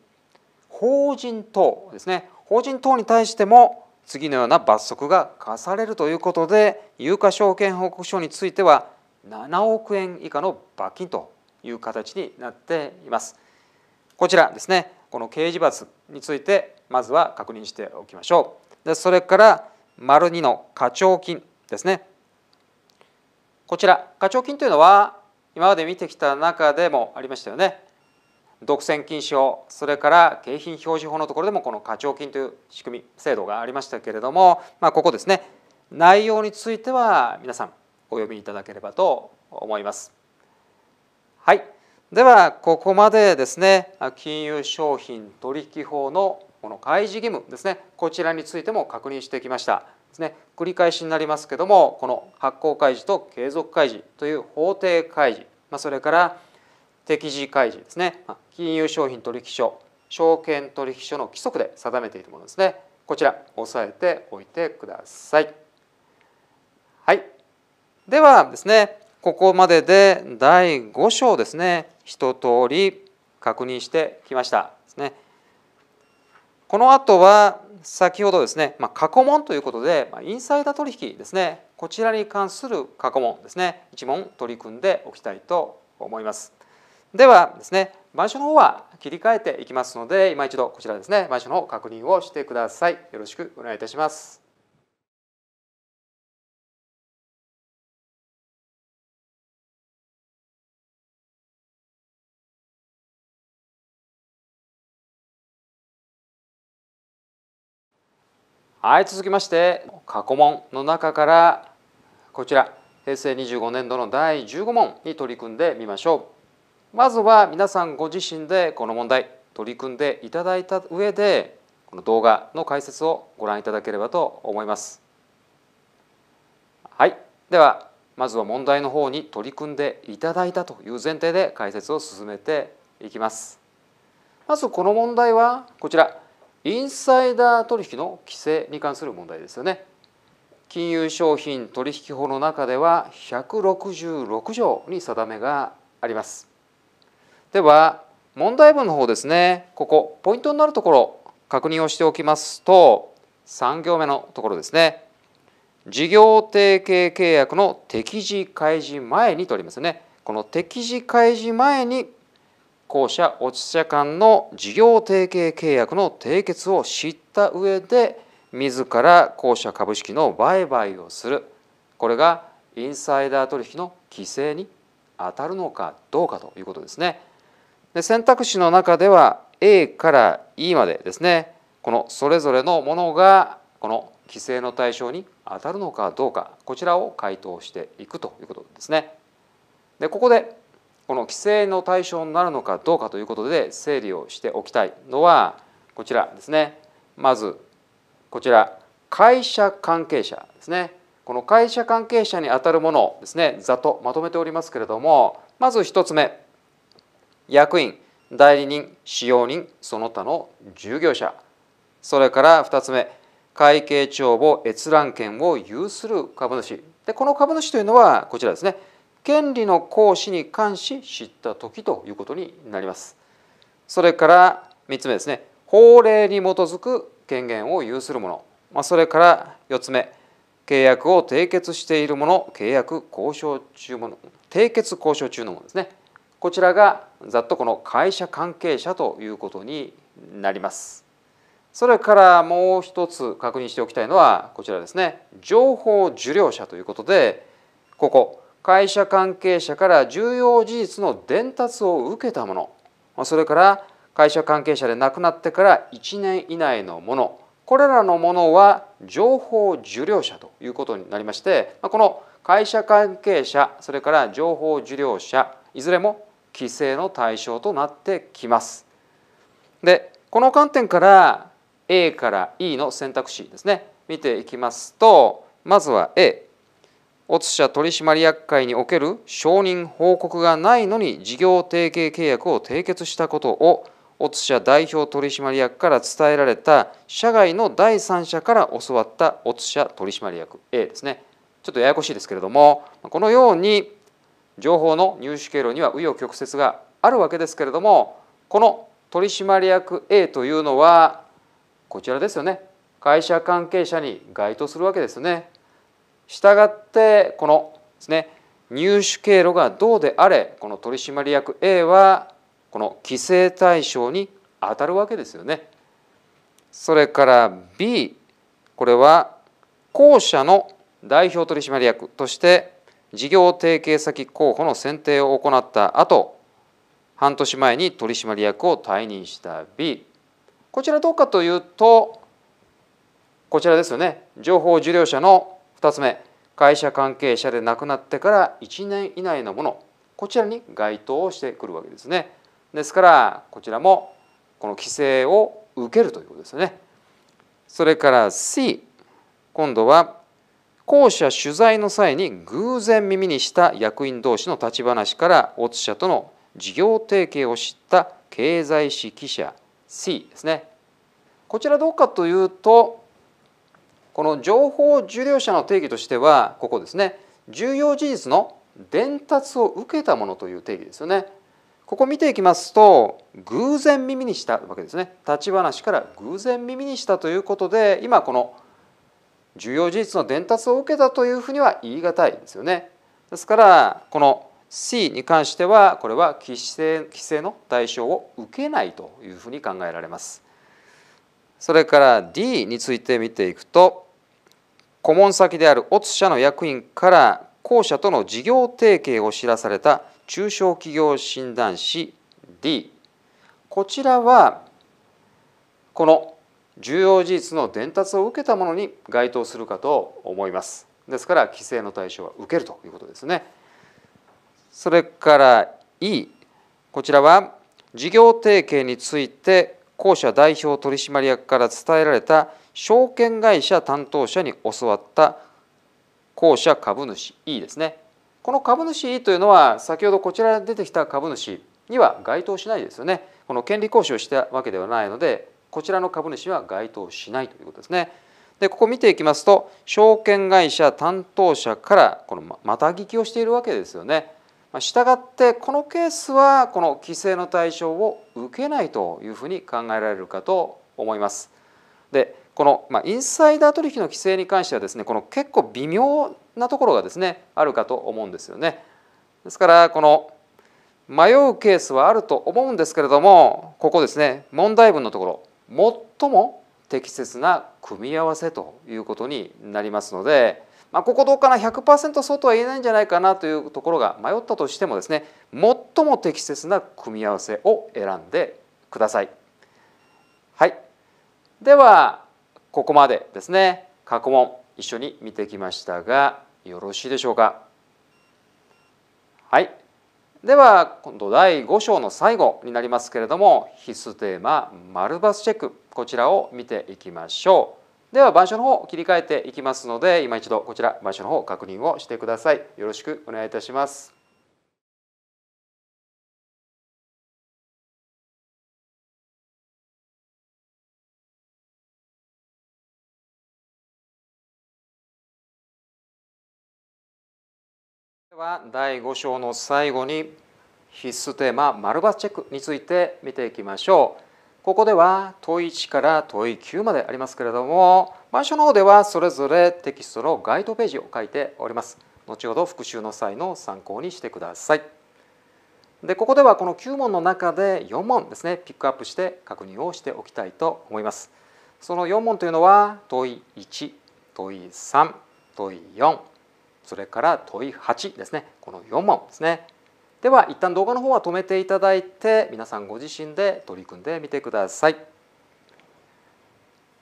法人等ですね法人等に対しても次のような罰則が課されるということで有価証券報告書については7億円以下の罰金という形になっています。こちらですねこの刑事罰についてまずは確認しておきましょう。でそれから丸2の課徴金ですねこちら課徴金というのは今まで見てきた中でもありましたよね独占禁止法それから景品表示法のところでもこの課徴金という仕組み制度がありましたけれども、まあ、ここですね内容については皆さんお読みいただければと思います。はいではここまでですね金融商品取引法のこの開示義務ですねこちらについても確認してきました。ですね繰り返しになりますけどもこの発行開示と継続開示という法定開示、まあ、それから適時開示ですね金融商品取引所証券取引所の規則で定めているものですねこちら押さえておいてください。はい、ではですねここまでで第5章ですね一通り確認してきましたですね。この後は先ほどですね、まあ、過去問ということで、まあ、インサイダー取引ですねこちらに関する過去問ですね一問取り組んでおきたいと思いますではですね板書の方は切り替えていきますので今一度こちらですね板書の確認をしてくださいよろしくお願いいたしますはい続きまして過去問の中からこちら平成25年度の第15問に取り組んでみましょうまずは皆さんご自身でこの問題取り組んでいただいた上でこの動画の解説をご覧いただければと思いますはいではまずは問題の方に取り組んでいただいたという前提で解説を進めていきますまずこの問題はこちらインサイダー取引の規制に関する問題ですよね金融商品取引法の中では166条に定めがありますでは問題文の方ですねここポイントになるところ確認をしておきますと3行目のところですね事業提携契約の適時開示前にとりますねこの適時開示前に公社落ち社間の事業提携契約の締結を知った上で自ら公社株式の売買をするこれがインサイダー取引の規制に当たるのかどうかということですね。で選択肢の中では A から E までですねこのそれぞれのものがこの規制の対象に当たるのかどうかこちらを回答していくということですね。でここでこの規制の対象になるのかどうかということで整理をしておきたいのはこちらですねまずこちら会社関係者ですねこの会社関係者にあたるものですねざっとまとめておりますけれどもまず1つ目役員代理人使用人その他の従業者それから2つ目会計帳簿閲覧権を有する株主でこの株主というのはこちらですね権利の行使に関し知った時ということになります。それから3つ目ですね法令に基づく権限を有するの。まあ、それから4つ目契約を締結しているもの、契約交渉中もの締結交渉中のものですねこちらがざっとこの会社関係者ということになります。それからもう一つ確認しておきたいのはこちらですね情報受領者ということでここ会社関係者から重要事実の伝達を受けたものそれから会社関係者で亡くなってから1年以内のものこれらのものは情報受領者ということになりましてこの会社関係者それから情報受領者いずれも規制の対象となってきます。でこの観点から A から E の選択肢ですね見ていきますとまずは A 乙社取締役会における承認報告がないのに事業提携契約を締結したことを乙社代表取締役から伝えられた社外の第三者から教わった乙社取締役 A ですねちょっとややこしいですけれどもこのように情報の入手経路には紆余曲折があるわけですけれどもこの取締役 A というのはこちらですよね会社関係者に該当するわけですね従ってこのですね入手経路がどうであれこの取締役 A はこの規制対象に当たるわけですよね。それから B これは後者の代表取締役として事業提携先候補の選定を行った後半年前に取締役を退任した B こちらどうかというとこちらですよね情報受領者の2つ目会社関係者で亡くなってから1年以内のものこちらに該当してくるわけですねですからこちらもこの規制を受けるということですねそれから C 今度は後者取材の際に偶然耳にした役員同士の立ち話からオツ社との事業提携を知った経済誌記者 C ですねこちらどうかというとこの情報受領者の定義としてはここですね重要事実の伝達を受けたものという定義ですよね。ここ見ていきますと偶然耳にしたわけですね立ち話から偶然耳にしたということで今この重要事実の伝達を受けたというふうには言い難いですよね。ですからこの C に関してはこれは規制規制の対象を受けないというふうに考えられます。それから D について見ていくと顧問先であるオツ社の役員から後者との事業提携を知らされた中小企業診断士 D こちらはこの重要事実の伝達を受けたものに該当するかと思いますですから規制の対象は受けるということですねそれから E こちらは事業提携について後者代表取締役から伝えられた証券会社担当者に教わった公社株主 E ですねこの株主 E というのは先ほどこちらに出てきた株主には該当しないですよねこの権利行使をしたわけではないのでこちらの株主は該当しないということですねでここ見ていきますと証券会社担当者からこのまた聞きをしているわけですよねしたがってこのケースはこの規制の対象を受けないというふうに考えられるかと思います。でこの、まあ、インサイダー取引の規制に関してはですねこの結構微妙なところがですねあるかと思うんですよね。ですからこの迷うケースはあると思うんですけれどもここですね問題文のところ最も適切な組み合わせということになりますのでまあ、ここどうかな100%そうとは言えないんじゃないかなというところが迷ったとしてもですね最も適切な組み合わせを選んでください。はい、ではここまでですね過去問一緒に見てきましたがよろしいでしょうか。はい、では今度第5章の最後になりますけれども必須テーマ「丸バスチェック」こちらを見ていきましょう。では板書の方切り替えていきますので今一度こちら板書の方確認をしてくださいよろしくお願いいたしますでは第5章の最後に必須テーマ「丸抜チェック」について見ていきましょう。ここでは問1から問9までありますけれども板書の方ではそれぞれテキストの該当ページを書いております後ほど復習の際の参考にしてくださいでここではこの9問の中で4問ですねピックアップして確認をしておきたいと思いますその4問というのは問1問い3問4それから問い8ですねこの4問ですねでは一旦動画の方は止めていただいて皆さんご自身で取り組んでみてください。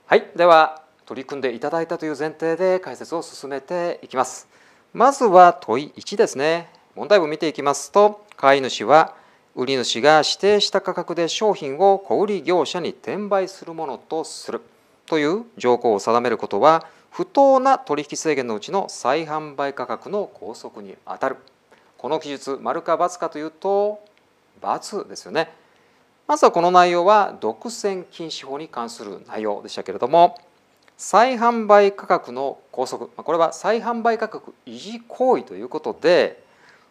はい、では取り組んでいただいたという前提で解説を進めていきます。まずは問い1ですね。問題文を見ていきますと買い主は売り主が指定した価格で商品を小売業者に転売するものとするという条項を定めることは不当な取引制限のうちの再販売価格の拘束にあたるこの記述丸か×かというと×ですよね。まずはこの内容は独占禁止法に関する内容でしたけれども再販売価格の拘束これは再販売価格維持行為ということで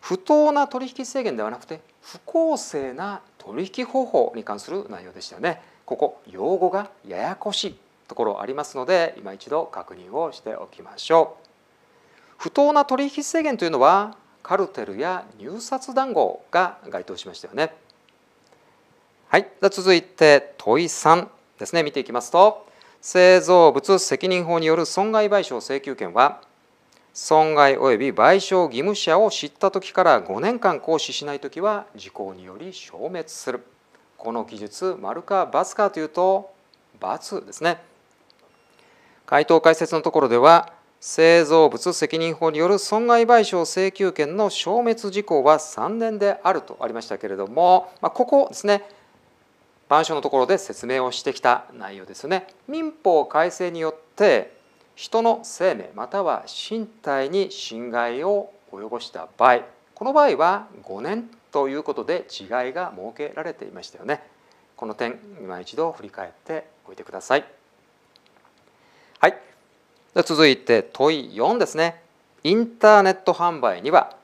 不当な取引制限ではなくて不公正な取引方法に関する内容でしたよね。ここ用語がややこしいところありますので今一度確認をしておきましょう。不当な取引制限というのはカルテルや入札談合が該当しましたよね。はい、続いて問い3ですね見ていきますと製造物責任法による損害賠償請求権は損害及び賠償義務者を知った時から5年間行使しない時は時効により消滅するこの記述丸か×かというと×ですね回答解説のところでは製造物責任法による損害賠償請求権の消滅事項は3年であるとありましたけれども、まあ、ここですね板書のところで説明をしてきた内容ですよね。民法改正によって人の生命または身体に侵害を及ぼした場合この場合は5年ということで違いが設けられていましたよね。この点今一度振り返っておいてください。はい続いて問い4ですね。インターネット販売には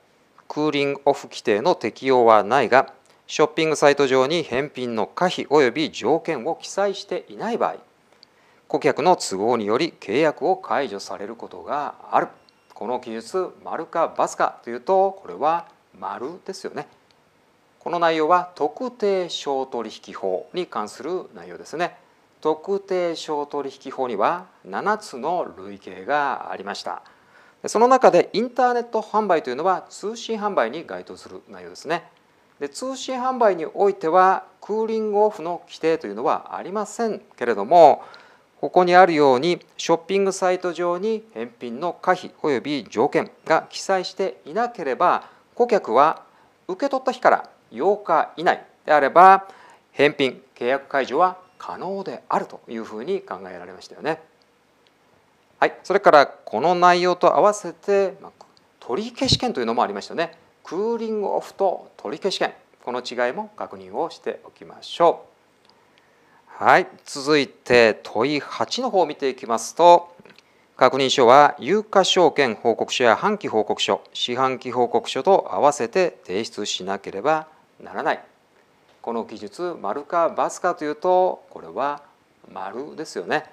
クーリングオフ規定の適用はないが、ショッピングサイト上に返品の可否及び条件を記載していない場合、顧客の都合により契約を解除されることがある。この記述、丸か×かというと、これは丸ですよね。この内容は特定商取引法に関する内容ですね。特定商取引法には7つの類型がありましたその中でインターネット販売というのは通信販売に該当する内容ですねで通信販売においてはクーリングオフの規定というのはありませんけれどもここにあるようにショッピングサイト上に返品の可否及び条件が記載していなければ顧客は受け取った日から8日以内であれば返品契約解除は可能であるというふうに考えられましたよね。はい、それからこの内容と合わせて取消権というのもありましたね。クーリングオフと取り消し権この違いも確認をしておきましょう。はい、続いて問い8の方を見ていきますと確認書は有価証券報告書や半期報告書四半期報告書と合わせて提出しなければならないこの記述丸か×かというとこれは丸ですよね。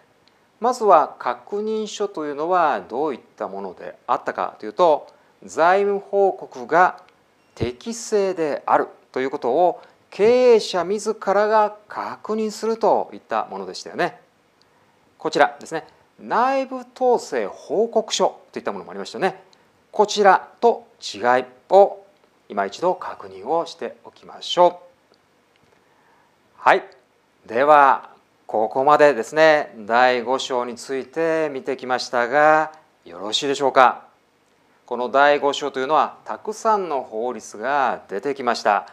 まずは確認書というのはどういったものであったかというと財務報告が適正であるということを経営者自らが確認するといったものでしたよね。こちらですね内部統制報告書といったものもありましたね。こちらと違いを今一度確認をしておきましょう。はいではここまでですね第5章について見てきましたがよろしいでしょうかこの第5章というのはたくさんの法律が出てきました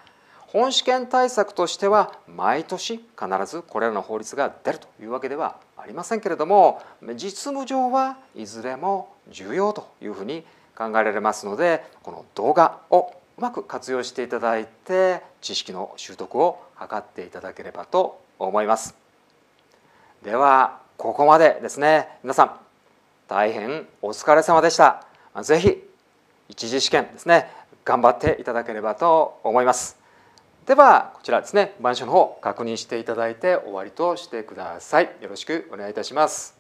本試験対策としては毎年必ずこれらの法律が出るというわけではありませんけれども実務上はいずれも重要というふうに考えられますのでこの動画をうまく活用していただいて知識の習得を図っていただければと思いますではここまでですね皆さん大変お疲れ様でした是非一次試験ですね頑張っていただければと思いますではこちらですね板書の方確認していただいて終わりとしてくださいよろしくお願いいたします